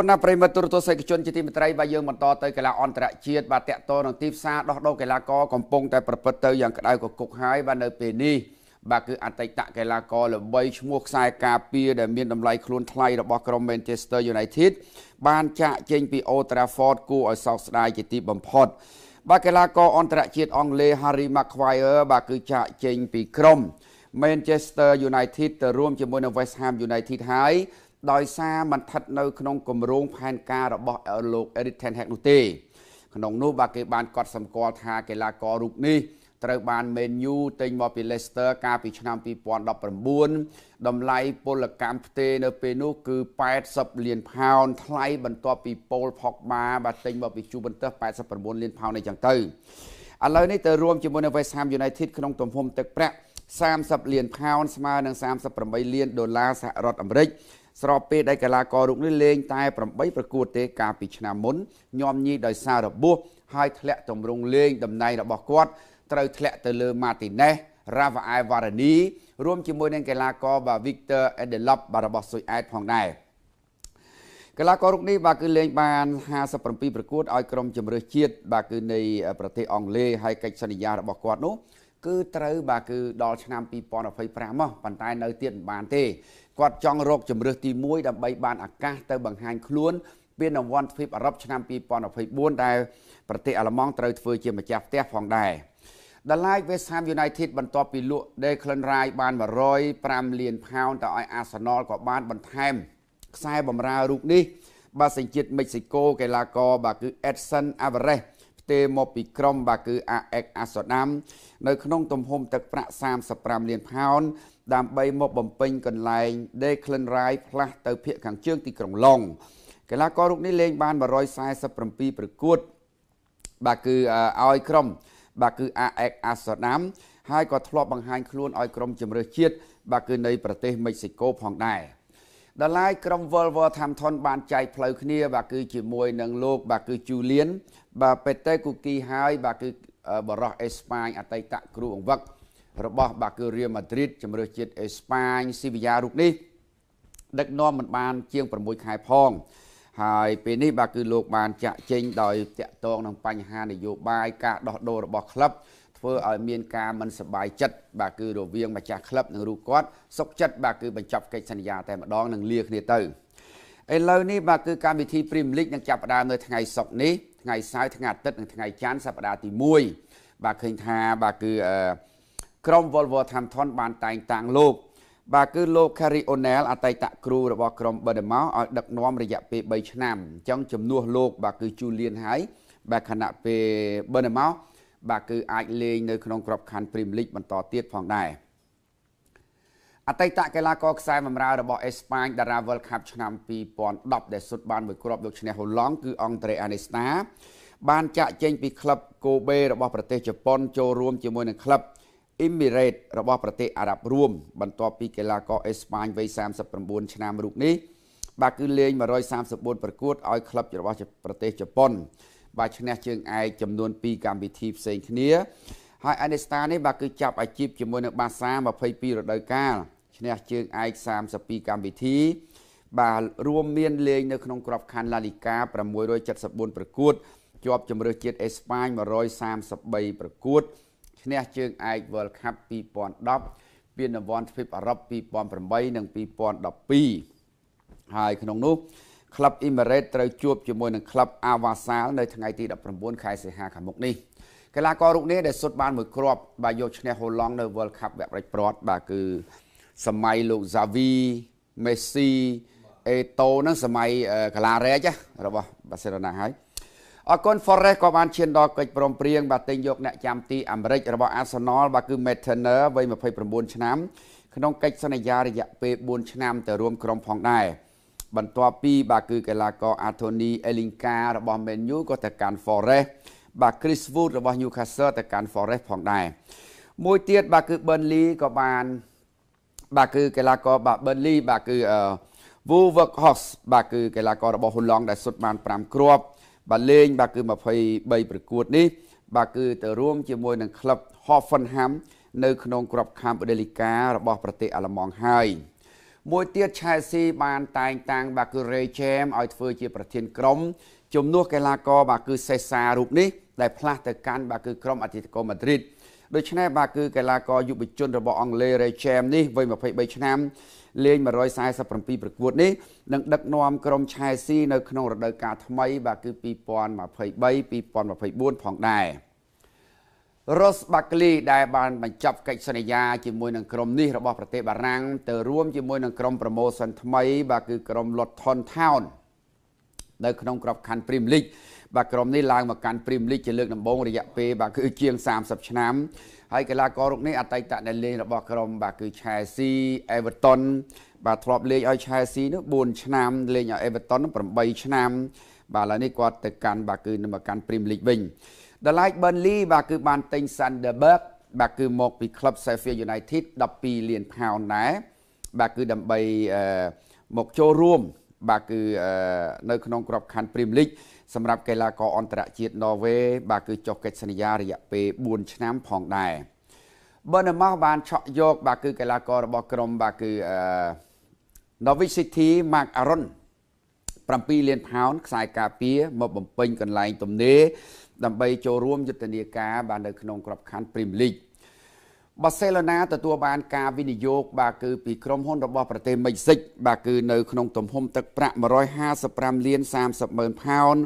គុណណាប្រិមត្តទូរទស្សន៍សិកជនជាទីមេត្រីបាទយើងបន្តទៅកីឡាអន្តរជាតិបាទតកតនឹងទីផ្សារដោះដូរកីឡាករកំពុងតែប្រព្រឹត្តទៅយ៉ាងក្តៅកគុកហើយបាទនៅពេលនេះបាទគឺអតីតកីឡាករល្បីឈ្មោះខ្សែការពារដែលមានតម្លៃខ្លួន ថ្លៃរបស់ក្រុម Manchester United បានចាក់ចេញពី Old Trafford គួរឲ្យសោកស្ដាយជាទីបំផុត បាទកីឡាករអន្តរជាតិអង់គ្លេស Harry Maguire បាទគឺចាក់ចេញពីក្រុម Manchester United ទៅរួមជាមួយនឹង West Ham United ហើយដោយសារមិនស្ថិតនៅក្នុងគម្រោងផែនការរបស់លោក Eric Ten Hag នោះទេ ក្នុងនោះបាទគេបានកត់សម្គាល់ថាកីឡាកររូបនេះត្រូវបាន Man U ទិញមកពី Leicester កាលពីឆ្នាំ2019តម្លៃពលកម្មផ្ទេរនៅពេលនោះគឺ80លានផោនថ្លៃបន្ទាប់ពី Paul Pogba បាទទិញមកពី Juventus 89លានផោនអីចឹងទៅឥឡូវនេះទៅរួមជាមួយនៅ West Ham United ក្នុងទំហំទឹកប្រាក់30លានផោនស្មើនឹង38លានដុល្លារសហរដ្ឋអាមេរិកស្របពេលដែលកីឡាកររូបនេះលេង តែ8ប្រកួតទេកាលពីឆ្នាំមុនញោមញីដោយសាររបួសហើយធ្លាក់ទម្រង់លេងតំណែងរបស់គាត់ត្រូវធ្លាក់ទៅលើ Martinez រ៉ាវអៃវ៉ារ៉ានី រួមជាមួយនឹងកីឡាករបា Victor Edelop បារបស់ស៊ុយអែតផងដែរកីឡាកររូបនេះបាទគឺលេងបាន57ប្រកួតឲ្យក្រុមជម្រើសជាតិបាទគឺនៃប្រទេសអង់គ្លេសហើយកិច្ចសន្យារបស់គាត់នោះគឺត្រូវបាទគឺដល់ឆ្នាំ2025មកប៉ុន្តែនៅទៀតមិនបានទេគាត់ចង់រកជំរើសទី1ដើម្បីបានឱកាសទៅបង្ហាញខ្លួនពានរង្វាន់ទ្វីបអឺរ៉ុបឆ្នាំ2024ដែលប្រទេសអាល្លឺម៉ង់ត្រូវធ្វើជាម្ចាស់ផ្ទះផងដែរ The Light West Ham United បន្ទាប់ពីលក់ Declan Rice បាន105លានផោនទៅឲ្យ Arsenal ក៏បានបន្ថែមខ្សែបម្រើរូបនេះបាទសញ្ជាតិមិចស៊ីកូកីឡាករបាទគឺ Edson Alvarez ទេមកពីក្រុមបាទគឺ AX អាសូដាមនៅ ក្នុង ទំហំទឹកប្រាក់35លានផោនដើម្បី មកបំពេញកន្លែង Declan Rice ផ្លាស់ទៅភាគខាងជើងទីក្រុងឡុងកីឡាកររូបនេះលេងបាន147ប្រកួតបាទគឺឲ្យក្រុមបាទគឺ AX អាសូដាមហើយក៏ធ្លាប់បង្ហាញ ខ្លួនឲ្យក្រុមជម្រើសជាតិបាទគឺនៅប្រទេសមិចស៊ីកូផងដែរ។ដល់ឡាយក្រុម World War Thamthon បានចែកផ្លូវគ្នាបាទគឺជាមួយនឹងលោកបាទគឺ Julian បាទពេតេគូគីហើយបាទគឺបរោះអេស្ប៉ាញអតីតគ្រូអង្វឹករបស់បាទគឺ Real Madrid ជម្រើសជាតិអេស្ប៉ាញ Sevilla រូបនេះដឹកនាំមិនបានជាង6ខែផង ហើយពេលនេះបាទគឺលោកបានចាក់ចេញ ដោយតាក់ទងនឹងបញ្ហានយោបាយការដោះដូររបស់ក្លឹបធ្វើឲ្យមានការមិនសប្បាយចិត្តបាទគឺរវាងម្ចាស់ក្លឹបនិងរូបគាត់សុខចិត្តបាទគឺបញ្ចប់កិច្ចសន្យាតែម្ដងនិងលាគ្នាទៅឥឡូវនេះបាទគឺកម្មវិធី Premier League នឹងចាប់ផ្ដើមនៅថ្ងៃសុក្រនេះថ្ងៃសៅរ៍ថ្ងៃអាទិត្យនិងថ្ងៃច័ន្ទសប្ដាហ៍ទី1បាទឃើញថាបាទគឺក្រុម Wolverhampton បានតែងតាំងលោក បាទគឺលោក Carry O'Neil អតីតគ្រូរបស់ក្រុម Bournemouth ឲ្យដឹកនាំរយៈពេល3ឆ្នាំអញ្ចឹងជំនួសលោកបាទគឺ Julian ហើយ បាទខណៈពេល Bournemouth បាទគឺអាចលេងនៅក្នុងក្របខ័ណ្ឌព្រីមលីកបន្តទៀតផងដែរអតីតកីឡាករខ្សែបម្រើរបស់អេស្ប៉ាញតារា World Cup ឆ្នាំ2010ដែលសុទ្ធបានមួយគ្រាប់យកឈ្នះហូឡង់គឺអង់ត្រេអានីស្តាបានចាក់ចេញពីក្លឹបកូបេរបស់ប្រទេសជប៉ុនចូលរួមជាមួយនឹងក្លឹប Emirates របស់ប្រទេសអារ៉ាប់រួម បន្ទាប់ពីកីឡាករអេស្ប៉ាញវ័យ39ឆ្នាំរូបនេះបាទគឺលេង134ប្រកួតឲ្យក្លឹបរបស់ប្រទេសជប៉ុនបាទឈ្នះ ជើងឯកចំនួន2កម្មវិធីផ្សេងគ្នាហើយ Anesta នេះបាទគឺចាប់អាជីពជាមួយនឹងបាសា22រដូវកាលឈ្នះជើងឯក32កម្មវិធីបាទរួមមានលេងនៅក្នុងក្របខ័ណ្ឌ La Liga 674ប្រកួតជាប់ជម្រើសជាតិអេស្ប៉ាញ133ប្រកួតឈ្នះជើងឯក World Cup 2010ពានរង្វាន់ទ្វីបអឺរ៉ុប2008និង2012ហើយក្នុងនោះក្លឹបអ៊ីមេរ៉េតត្រូវជួបជាមួយនឹងក្លឹបអាវ៉ាសាលនៅថ្ងៃទី19ខែសីហាខាងមុខនេះកីឡាកររូបនេះដែលសុទ្ធបានមួយគ្រាប់បាទយកឈ្នះហូឡង់នៅ World Cup វគ្គប្រេចព្រាត់បាទគឺសម័យលោក Xavi Messi អេតូនឹងសម័យកាឡារ៉េចរបស់បាសេឡូណាហើយអកុន Forest ក៏បានឈានដល់កិច្ចព្រមព្រៀងបាទទិញយកអ្នកចាំទីអាមេរិករបស់ Arsenal បាទគឺ Maitner វ័យ29ឆ្នាំក្នុងកិច្ចសន្យារយៈពេល4ឆ្នាំទៅរួមក្រុមផងដែរ។បន្ទាប់ពីបាទគឺកីឡាករ Anthony Elingka របស់ Man U ក៏ទៅកាន់ Forest បាទ Chris Wood របស់ Newcastle ទៅកាន់ Forest ផងដែរមួយទៀតបាទគឺ Burnley ក៏បាន បាទគឺកីឡាករបាទ Burnley បាទគឺ Wolverhampton បាទគឺកីឡាកររបស់ហ៊ុនឡង់ដែលសុទ្ធបាន5គ្រាប់ បាទលេងបាទគឺ23ប្រកួត នេះ បាទគឺទៅរួមជាមួយនឹងក្លឹប Hoffenheim នៅក្នុងក្របខ័ណ្ឌបូដេលីការបស់ប្រទេសអាល្លឺម៉ង់ហើយមួយទៀត Chelsea បាន តែង តាំងបាទគឺ Ray James ឲ្យធ្វើជាប្រធានក្រុមជំនួសកីឡាករបាទគឺ Cesar រូបនេះដែលផ្លាស់ទៅកាន់បាទគឺក្រុមអាទិកូម៉ាឌ្រីតដូច្នេះបាទគឺកីឡាករយុវជនរបស់អង់គ្លេស Ray James នេះវ័យ23ឆ្នាំលេង147ប្រកួតនេះនឹងដឹកនាំក្រុម Chelsea នៅក្នុងរដូវកាលថ្មីបាទគឺ2023 2024ផងដែរ។ Ross Barkley ដែលបានបញ្ចប់កិច្ចសន្យាជាមួយនឹងក្រុមនេះរបស់ប្រទេសបារាំងទៅរួមជាមួយនឹងក្រុម Promotion ថ្មីបាទគឺក្រុម Luton Town នៅក្នុងក្របខ័ណ្ឌ Premier League បាទក្រុមនេះឡើងមកកាន់ Premier League ជាលើកដំបូងរយៈពេលបាទគឺជាង30ឆ្នាំហើយកីឡាកររូបនេះអតីតអ្នកលេងរបស់ក្រុមបាទគឺ Chelsea Everton បាទធ្លាប់លេងឲ្យ Chelsea នោះ4ឆ្នាំលេងឲ្យ Everton 8ឆ្នាំ បាទឥឡូវនេះគាត់ទៅកាន់បាទគឺមកកាន់ Premier League វិញដល់ឡៃប៊ឺនលីបាទគឺបានទិញ Sanderberg បាទគឺមក ពីក្លឹប Sheffield United 12លានផោនដែរបាទគឺដើម្បីមកចូលរួមបាទគឺនៅ ក្នុងក្របខ័ណ្ឌ Premier League សម្រាប់កីឡាករអន្តរជាតិ Norway បាទគឺចុះកិច្ចសន្យារយៈពេល4ឆ្នាំផងដែរបើនៅមកបានឆក់យកបាទគឺ កីឡាកររបស់ក្រុមបាទគឺ Norwich City Mark Aron 7លានផោនខ្សែការពារ មកបំពេញកន្លែងទំនេរដើម្បីចូលរួមយុទ្ធនាការបាទនៅក្នុង ក្របខ័ណ្ឌ Premier League បាសេឡូណាទទួលបានការវិនិយោគបាទគឺពីក្រុមហ៊ុនរបស់ប្រទេសមិចស៊ិកបាទគឺនៅក្នុងទំហំទឹកប្រាក់155លាន30ម៉ឺនផោន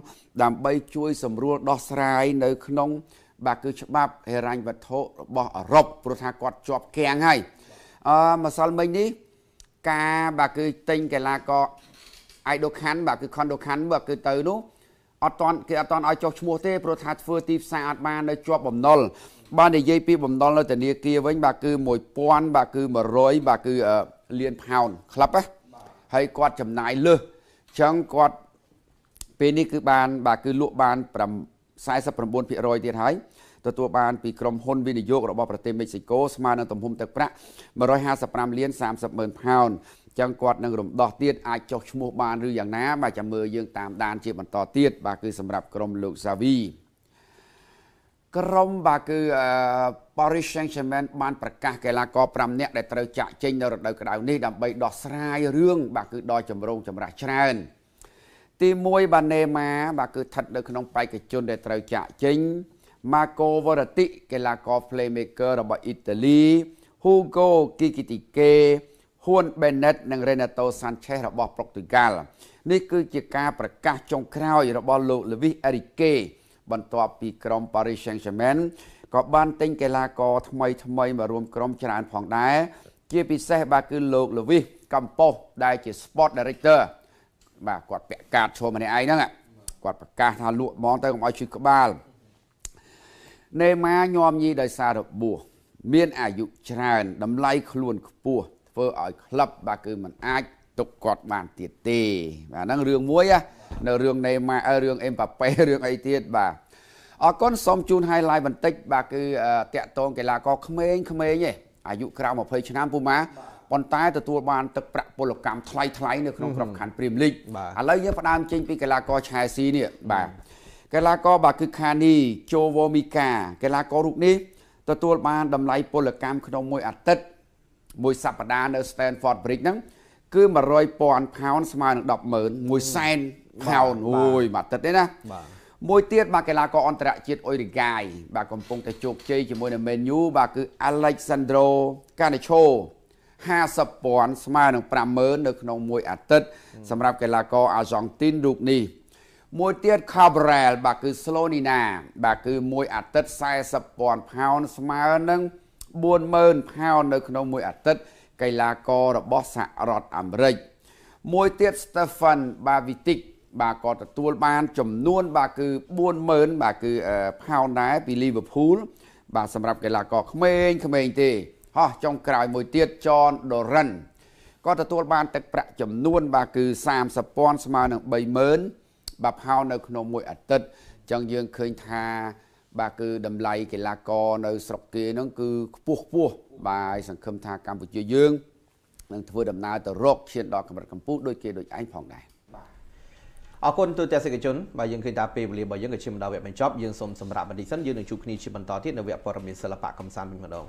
ដើម្បីជួយ សម្រួលដោះស្រាយនៅក្នុងបាទគឺច្បាប់ហិរញ្ញវត្ថុរបស់អឺរ៉ុបព្រោះថាគាត់ជាប់គាំងហើយអឺម្សិលមិញនេះការបាទគឺទិញកីឡាករ Aido Khan បាទគឺ Kondo Khan បាទគឺទៅនោះអត់តន់គេអត់តន់ឲ្យចុះឈ្មោះទេព្រោះថាធ្វើទីផ្សារអត់បាននៅជាប់បំណុលបាទនិយាយពីបំណុលនៅធនាគារវិញបាទគឺ1000បាទគឺ100បាទគឺលានផោនក្លាប់ហ៎ហើយគាត់ចំណាយលើសអញ្ចឹងគាត់ពេលនេះគឺបានបាទគឺលក់បាន49%ទៀតហើយទទួលបានពីក្រុមហ៊ុនវិនិយោគរបស់ប្រទេសមិចស៊ីកូស្មើនឹងទំហំទឹកប្រាក់155លាន30ម៉ឺនផោនចឹងគាត់នឹងរំដោះទៀតអាចចុះឈ្មោះ បានឬយ៉ាងណា បាទចាំមើលយើងតាមដានជាបន្តទៀតបាទគឺសម្រាប់ក្រុមលោកសាវីក្រុមបាទគឺ Paris Saint-Germain បានប្រកាសកីឡាករ5នាក់ដែលត្រូវចាក់ចេញនៅរដូវក្តៅនេះដើម្បីដោះស្រាយរឿងបាទគឺដល់ចម្រង ចម្រាស់ច្រើនទី1បាទណេម៉ាបាទគឺស្ថិតនៅ ក្នុងបេក្ខជនដែលត្រូវចាក់ចេញ Marco Verratti កីឡាករ Playmaker របស់អ៊ីតាលី Hugo Kikitike ហ៊ួនបេណេតនិងរេណាតូសាន់ឆេសរបស់ប្រុកទុយហ្គាល់នេះគឺជាការប្រកាសចុងក្រោយរបស់លោកលូវីសអេរីកេបន្ទាប់ពីក្រុម Paris Saint-Germain ក៏បានទិញកីឡាករថ្មីថ្មីមករួមក្រុមច្រើន ផងដែរជាពិសេសបាទគឺលោកលូវីសកំប៉ុសដែលជា Sport Director បាទគាត់ពាក់កាតឈ្មោះម្នាក់ឯងហ្នឹងគាត់ប្រកាសថាលក់ហ្មងទៅកុំឲ្យឈឺក្បាលណេម៉ាញោមញីដោយសាររបួសមាន អាយុច្រើនតម្លៃខ្លួនខ្ពស់ធ្វើឲ្យក្លឹបបាទគឺมันអាចទុកគាត់បានទៀតទេបាទហ្នឹងរឿងមួយណានៅរឿងណេម៉ារឿងអេមប៉ាប៉េរឿងអីទៀតបាទអរគុណសូមជូន highlight បន្តិចបាទគឺតាក់ទងកីឡាករក្មេងក្មេងឯងអាយុក្រៅ20ឆ្នាំពូម៉ាប៉ុន្តែទទួលបានទឹកប្រាក់ពលកម្មថ្លៃថ្លៃនៅក្នុងក្របខ័ណ្ឌព្រីមលីកឥឡូវយើងផ្ដើមចេញពីកីឡាករឆែស៊ីនេះបាទកីឡាករបាទគឺខានីជូវូមីកាកីឡាកររូបនេះទទួលបានតម្លៃពលកម្មក្នុងមួយអាទិត្យមួយសប្តាហ៍នៅ Stanford Bridge ហ្នឹងគឺ100,000 pound ស្មើនឹង100000 100,000 pound អូយមួយអាទិត្យទេណាបាទមួយទៀតបាទកីឡាករអន្តរជាតិអ៊ុយរីកាយបាទកំពុងតែជោគជ័យជាមួយនឹង Man U បាទគឺ Alexandro Garnacho 50,000ស្មើនឹង50,000នៅក្នុងមួយអាទិត្យសម្រាប់ កីឡាករអាហ្សង់ទីនរូបនេះ មួយទៀត Cabral បាទគឺ Slonina បាទគឺមួយអាទិត្យ40,000 pound ស្មើនឹង1 40,000ផោននៅក្នុងមួយអាទិត្យកីឡាកររបស់សហរដ្ឋអាមេរិកមួយទៀត Stefan Bavitic បាទក៏ទទួលបាន ចំនួន បាទគឺ40000បាទគឺផោនដែរពី Liverpool បាទសម្រាប់កីឡាករក្មេងក្មេងទេ ហោះចុងក្រោយមួយទៀត John Doran ក៏ទទួលបានទឹកប្រាក់ចំនួន បាទគឺ30,000ស្មើនឹង30000បាទផោននៅក្នុងមួយអាទិត្យអញ្ចឹងយើងឃើញថាបាទគឺតម្លៃកីឡាករនៅស្រុកគេហ្នឹងគឺខ្ពស់ខ្ពស់បាទសង្ឃឹមថាកម្ពុជាយើងនឹងធ្វើដំណើរទៅរកឈានដល់កម្រិតកម្ពុជាដូចគេដូចឯងផងដែរអរគុណទូទាំងសិកជនបាទយើងឃើញថាពេលវេលារបស់យើងក៏ឈានដល់វគ្គបញ្ចប់យើងសូមសម្រាប់បណ្ឌិតសិនយើងនឹងជួបគ្នាជាបន្តទៀតនៅវគ្គព័ត៌មានសិល្បៈកំសាន្តវិញម្ដង